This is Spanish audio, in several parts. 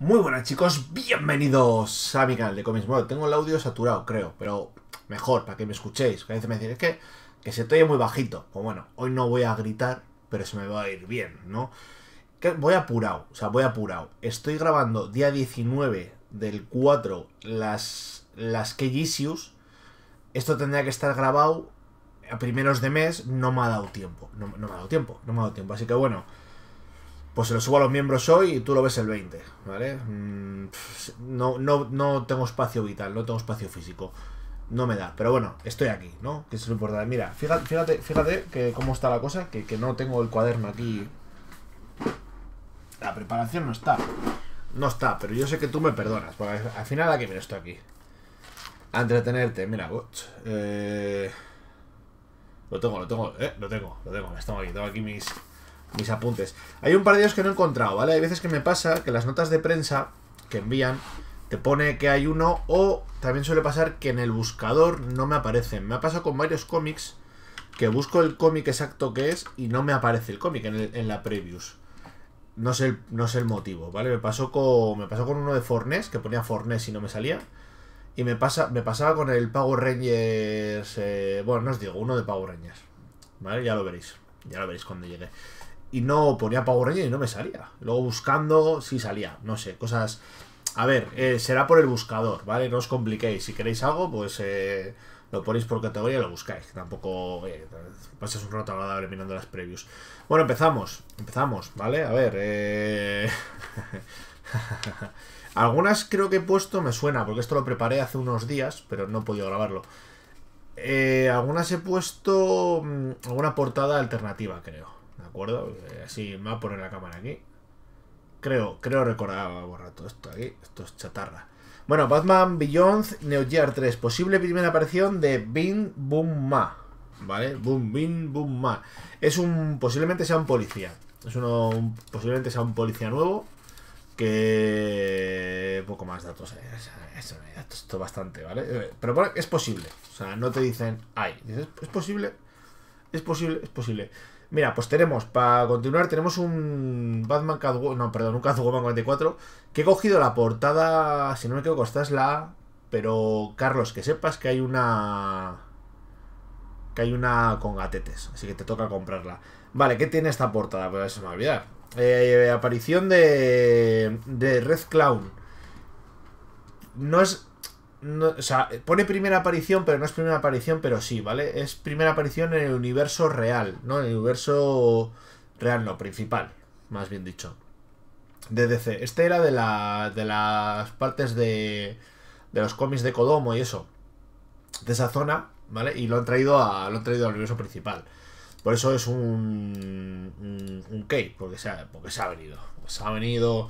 Muy buenas chicos, bienvenidos a mi canal de Comics Bueno, Tengo el audio saturado, creo, pero mejor, para que me escuchéis. Que a me decís, que, se te oye muy bajito. Pues bueno, hoy no voy a gritar, pero se me va a ir bien, ¿no? voy apurado, o sea, voy apurado. Estoy grabando día 19 del 4 las, las Key Esto tendría que estar grabado a primeros de mes. No me ha dado tiempo, no me ha dado tiempo, no me ha dado tiempo. Así que bueno pues se lo subo a los miembros hoy y tú lo ves el 20, ¿vale? Mm, no, no, tengo espacio vital, no tengo espacio físico. No me da, pero bueno, estoy aquí, ¿no? Que es lo importante. Mira, fíjate, fíjate, que cómo está la cosa, que, no tengo el cuaderno aquí. La preparación no está. No está, pero yo sé que tú me perdonas, al final aquí viene esto aquí. A entretenerte, mira, eh... Lo tengo, lo tengo, eh, lo tengo, lo tengo, me aquí, tengo aquí mis mis apuntes. Hay un par de ellos que no he encontrado, ¿vale? Hay veces que me pasa que las notas de prensa que envían te pone que hay uno o también suele pasar que en el buscador no me aparecen. Me ha pasado con varios cómics que busco el cómic exacto que es y no me aparece el cómic en, la previews. No sé, el, no el motivo, ¿vale? Me pasó, con, me pasó con uno de Fornés, que ponía Fornés y no me salía. Y me, pasa, me pasaba con el Power Rangers... Eh, bueno, no os digo, uno de Power Rangers. ¿Vale? Ya lo veréis. Ya lo veréis cuando llegue y no ponía Power y no me salía. Luego buscando, sí salía, no sé, cosas... A ver, eh, será por el buscador, ¿vale? No os compliquéis. Si queréis algo, pues eh, lo ponéis por categoría y lo buscáis. Tampoco eh, un rato agradable mirando las previews. Bueno, empezamos. Empezamos, ¿vale? A ver. Eh, algunas creo que he puesto, me suena, porque esto lo preparé hace unos días, pero no he podido grabarlo. algunas he puesto mm, alguna portada alternativa, creo acuerdo. Eh, así me va a poner la cámara aquí. Creo, creo recordaba todo esto aquí. Esto es chatarra. Bueno, Batman Beyond Neo Gear 3. Posible primera aparición de Bin Boom Ma. ¿Vale? Boom Bin Boom Ma. Es un. Posiblemente sea un policía. Es uno. posiblemente sea un policía nuevo. Que. Poco más datos. Eh, eso, eh, esto bastante, ¿vale? Pero bueno, es posible. O sea, no te dicen. Ay. es posible. Es posible, es posible. Mira, pues tenemos, para continuar, tenemos un Batman Catwoman, no, perdón, un Catwoman 44, que he cogido la portada, si no me equivoco, esta es la pero Carlos, que sepas que hay una que hay una con gatetes, así que te toca comprarla. Vale, ¿qué tiene esta portada? Pues se me a olvidar. Eh, aparición de de Red Clown. No es o sea, pone primera aparición, pero no es primera aparición, pero sí, ¿vale? Es primera aparición en el universo real, ¿no? En el universo real, no, principal, más bien dicho. De DC. Este era de, la, de las partes de, de los cómics de Kodomo y eso. De esa zona, ¿vale? Y lo han traído, a, lo han traído al universo principal. Por eso es un, un, cake, porque porque se ha venido. Se ha venido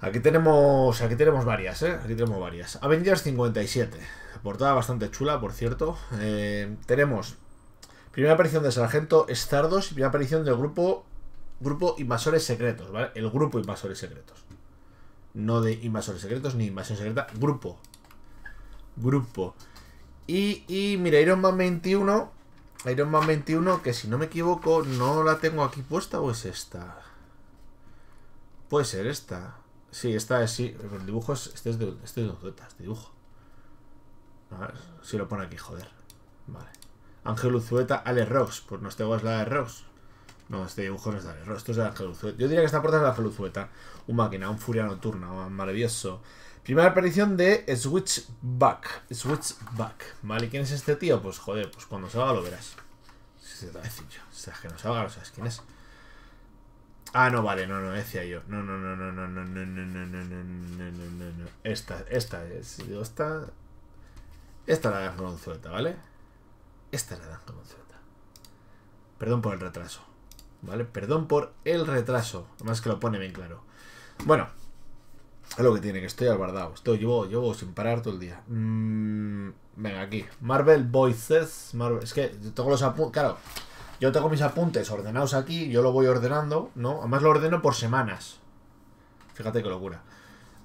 Aquí tenemos, aquí tenemos varias, ¿eh? Aquí tenemos varias. Avengers 57. Portada bastante chula, por cierto. Eh, tenemos primera aparición de Sargento Stardos y primera aparición del grupo, grupo Invasores Secretos, ¿vale? El grupo Invasores Secretos. No de Invasores Secretos ni Invasión Secreta, grupo. Grupo. Y, y mira, Iron Man 21. Iron Man 21, que si no me equivoco, no la tengo aquí puesta o es esta. Puede ser esta. Sí, esta es, sí, el dibujo es, este es de, este es de este dibujo. A ver si lo pone aquí, joder. Vale. Ángel Luzueta, Ale Rox. Pues no, este es la de Rox. No, este dibujo no es de Ale Rox, esto es de Ángel Luzueta Yo diría que esta puerta es de Ángel Uzueta. Un máquina, un furia nocturna, un maravilloso. Primera aparición de Switchback. Switchback. Vale, ¿Y ¿quién es este tío? Pues joder, pues cuando se haga lo verás. Si se te va a decir O sea, que no se haga, no sabes quién es. Ah, no, vale, no, no, decía yo. No, no, no, no, no, no, no, no, no, no, no, no, Esta, esta es. esta. Esta la dan con suelta, ¿vale? Esta la dan con suelta. Perdón por el retraso. ¿Vale? Perdón por el retraso. Además que lo pone bien claro. Bueno. Es lo que tiene, que estoy albardado. Estoy, llevo, llevo sin parar todo el día. Mmm. venga, aquí. Marvel Voices. Marvel, es que tengo los apuntes. Claro. Yo tengo mis apuntes ordenados aquí, yo lo voy ordenando, ¿no? Además lo ordeno por semanas. Fíjate qué locura.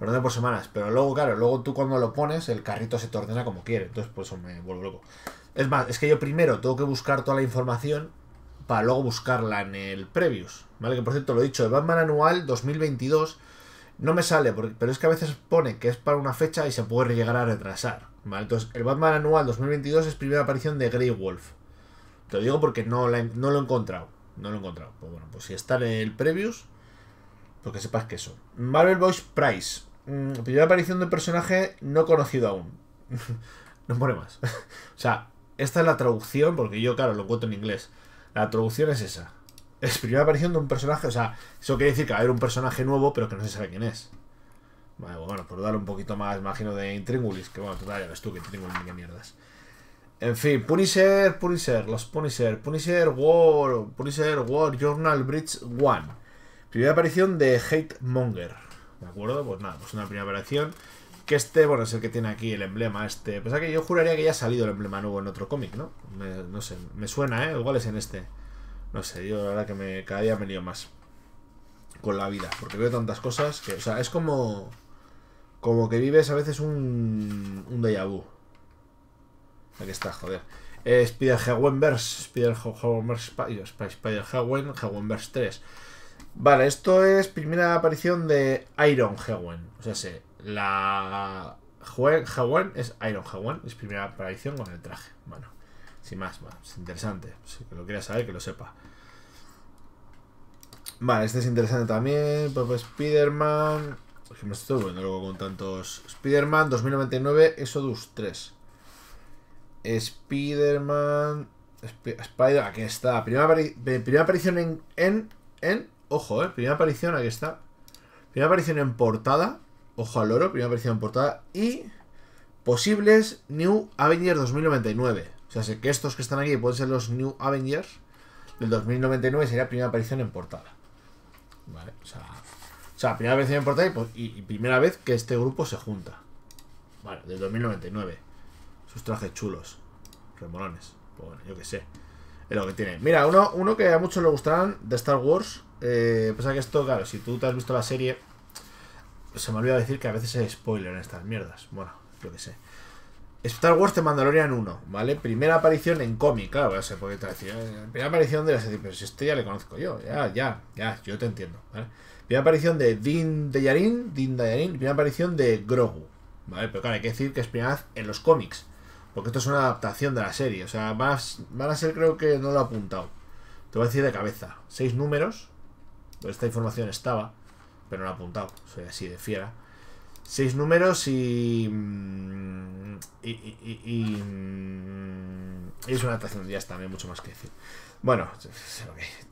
Lo ordeno por semanas, pero luego, claro, luego tú cuando lo pones, el carrito se te ordena como quiere. Entonces, por eso me vuelvo loco. Es más, es que yo primero tengo que buscar toda la información para luego buscarla en el Previous. ¿Vale? Que por cierto, lo he dicho, el Batman Anual 2022 no me sale, pero es que a veces pone que es para una fecha y se puede llegar a retrasar. ¿Vale? Entonces, el Batman Anual 2022 es primera aparición de Grey Wolf. Te lo digo porque no, no lo he encontrado. No lo he encontrado. Pues bueno, pues si está en el Previous, pues que sepas que eso. Marvel Boys Price. Mm, primera aparición de un personaje no conocido aún. no pone más. o sea, esta es la traducción, porque yo, claro, lo cuento en inglés. La traducción es esa. Es primera aparición de un personaje, o sea, eso quiere decir que va a haber un personaje nuevo, pero que no se sabe quién es. Vale, pues bueno, por darle un poquito más, imagino, de Intríngulis, que bueno, total, ya ves tú que Intríngulis ni mierdas. En fin, Punisher, Punisher, los Punisher, Punisher War, Punisher War Journal Bridge 1. Primera aparición de Hate Monger. ¿De acuerdo? Pues nada, pues una primera aparición. Que este, bueno, es el que tiene aquí el emblema. Este, pues que yo juraría que ya ha salido el emblema nuevo en otro cómic, ¿no? no sé, me suena, ¿eh? Igual es en este. No sé, yo la verdad que me, cada día me lío más con la vida. Porque veo tantas cosas que, o sea, es como. Como que vives a veces un. Un déjà vu. Aquí está, joder. Eh, spider Verse, spider spider Hewenverse 3. Vale, esto es primera aparición de Iron Hewen. O sea, sé, la Hewen es Iron Hewen, es primera aparición con el traje. Bueno, sin más, bueno, es interesante. Si lo quieres saber, que lo sepa. Vale, este es interesante también. Pop pues, pues, Spider-Man. que me estoy volviendo luego con tantos. Spider-Man 2099 Exodus 3. Spider-Man. Spider, aquí está. Primera, aparición en, en, Ojo, eh. Primera aparición, aquí está. Primera aparición en portada. Ojo al oro, primera aparición en portada. Y. Posibles New Avengers 2099. O sea, sé que estos que están aquí pueden ser los New Avengers. Del 2099 sería primera aparición en portada. Vale, o sea. primera aparición en portada y, y primera vez que este grupo se junta. Vale, del 2099. Sus trajes chulos. Remolones. bueno, yo qué sé. Es lo que tiene. Mira, uno, uno que a muchos le gustarán de Star Wars. Eh, pasa que esto, claro, si tú te has visto la serie. Se me olvida decir que a veces es spoiler en estas mierdas. Bueno, yo que sé. Star Wars de Mandalorian 1, ¿vale? Primera aparición en cómic, claro, ya se puede eh, Primera aparición de la serie, pero si este ya le conozco yo, ya, ya, ya, yo te entiendo, ¿vale? Primera aparición de Din Djarin, Din Djarin, primera aparición de Grogu, ¿vale? Pero claro, hay que decir que es primera vez en los cómics. Porque esto es una adaptación de la serie. O sea, van a, ser, creo que no lo he apuntado. Te voy a decir de cabeza. Seis números. Esta información estaba, pero no la he apuntado. Soy así de fiera. Seis números y. Mm, y, mm, y, es una adaptación. Ya está, no hay mucho más que decir. Bueno,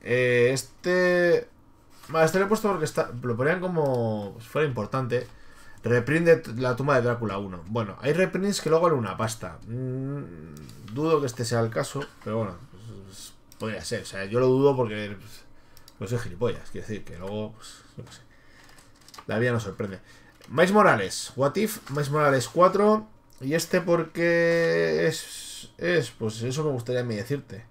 eh, este. Vale, este lo he puesto porque está, lo ponían como fuera importante. Reprinde la tumba de Drácula 1. Bueno, hay reprints que luego valen una pasta. Mm, dudo que este sea el caso, pero bueno, pues, podría ser. O sea, yo lo dudo porque pues, es soy gilipollas. Quiero decir que luego, no pues, La vida nos sorprende. Mais Morales, What If, Mais Morales 4. Y este porque es, es, pues eso me gustaría a mí decirte.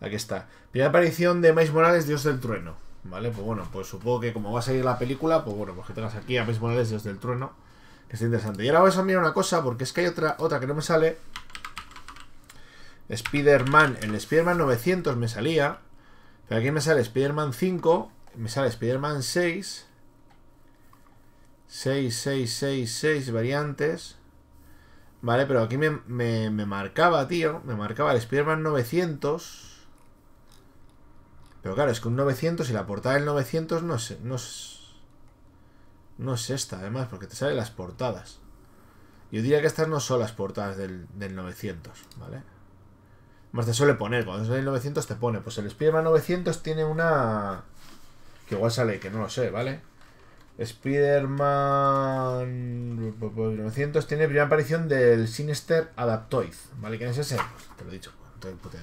Aquí está. Primera aparición de Mais Morales, Dios del Trueno. ¿vale? Pues bueno, pues supongo que como va a salir la película, pues bueno, pues que tengas aquí a mis Morales desde el Trueno, que está interesante. Y ahora vamos a mirar una cosa, porque es que hay otra, otra que no me sale. Spider-Man, el Spider-Man 900 me salía, pero aquí me sale Spider-Man 5, me sale Spider-Man 6, 6, 6, 6, 6 variantes. Vale, pero aquí me, me marcaba, tío, me marcaba el Spider-Man 900. Pero claro, es que un 900 y la portada del 900 no es, no es, no es esta, además, porque te salen las portadas. Yo diría que estas no son las portadas del, 900, ¿vale? Más te suele poner, cuando sale el 900 te pone. Pues el Spider-Man 900 tiene una... Que igual sale, que no lo sé, ¿vale? Spider-Man 900 tiene primera aparición del Sinister Adaptoid, ¿vale? ¿Quién es ese? Pues te lo he dicho, te puta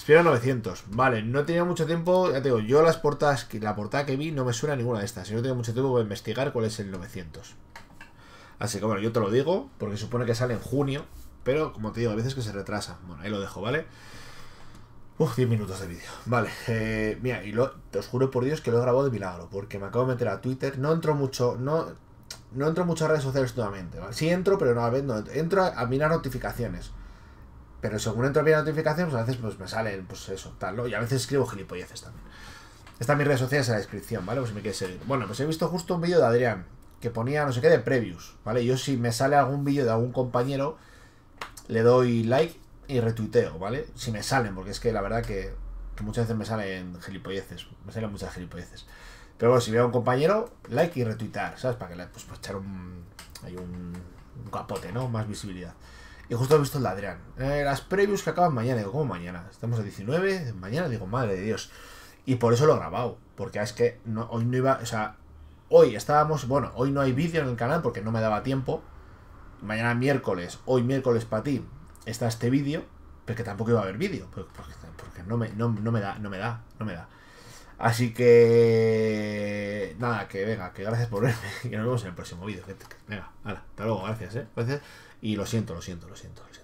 Espero 900. Vale, no he tenido mucho tiempo. Ya te digo, yo las portadas, la portada que vi no me suena ninguna de estas. Yo no tengo mucho tiempo para investigar cuál es el 900. Así que bueno, yo te lo digo, porque supone que sale en junio. Pero como te digo, a veces que se retrasa. Bueno, ahí lo dejo, ¿vale? Uf, 10 minutos de vídeo. Vale, eh, mira, y te os juro por Dios que lo he grabado de milagro, porque me acabo de meter a Twitter. No entro mucho, no, no entro mucho a redes sociales nuevamente, ¿vale? Sí entro, pero no, a ver, no entro. a mirar notificaciones. Pero según entro bien notificación, notificaciones, pues a veces pues, me salen, pues eso, tal, ¿no? Y a veces escribo gilipolleces también. Están mis redes sociales en la descripción, ¿vale? Pues si me quieres seguir. Bueno, pues he visto justo un vídeo de Adrián que ponía no sé qué de previews, ¿vale? Yo si me sale algún vídeo de algún compañero, le doy like y retuiteo, ¿vale? Si me salen, porque es que la verdad que, muchas veces me salen gilipolleces, me salen muchas gilipolleces. Pero bueno, si veo a un compañero, like y retuitar, ¿sabes? Para que le, pues, echar un, hay un, un capote, ¿no? Más visibilidad. Y justo he visto el de eh, las previews que acaban mañana. Digo, ¿cómo mañana? Estamos a 19. Mañana digo, madre de Dios. Y por eso lo he grabado. Porque es que hoy no iba. O sea, hoy estábamos. Bueno, hoy no hay vídeo en el canal porque no me daba tiempo. Mañana miércoles, hoy miércoles para ti, está este vídeo. Pero que tampoco iba a haber vídeo. Porque, no, me, da, no me da, no me da. Así que. Nada, que venga, que gracias por verme. Y nos vemos en el próximo vídeo, Venga, hala, hasta luego, gracias, eh. Gracias. Y lo siento, lo siento, lo siento,